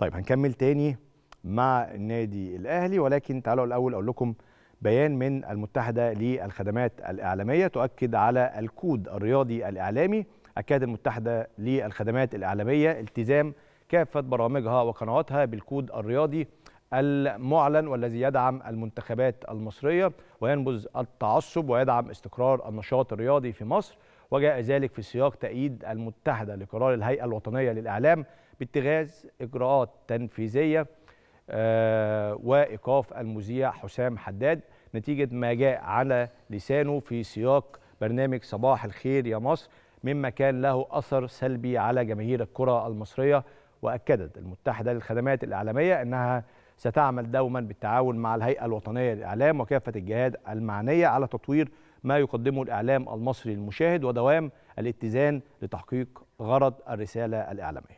طيب هنكمل تاني مع النادي الاهلي ولكن تعالوا الاول اقول لكم بيان من المتحده للخدمات الاعلاميه تؤكد على الكود الرياضي الاعلامي اكاد المتحده للخدمات الاعلاميه التزام كافه برامجها وقنواتها بالكود الرياضي المعلن والذي يدعم المنتخبات المصريه وينبذ التعصب ويدعم استقرار النشاط الرياضي في مصر وجاء ذلك في سياق تأييد المتحدة لقرار الهيئة الوطنية للإعلام باتخاذ إجراءات تنفيذية آه، وإيقاف المذيع حسام حداد نتيجة ما جاء على لسانه في سياق برنامج صباح الخير يا مصر مما كان له أثر سلبي على جماهير الكرة المصرية وأكدت المتحدة للخدمات الإعلامية أنها ستعمل دوما بالتعاون مع الهيئة الوطنية للإعلام وكافة الجهات المعنية على تطوير ما يقدمه الإعلام المصري للمشاهد ودوام الاتزان لتحقيق غرض الرسالة الإعلامية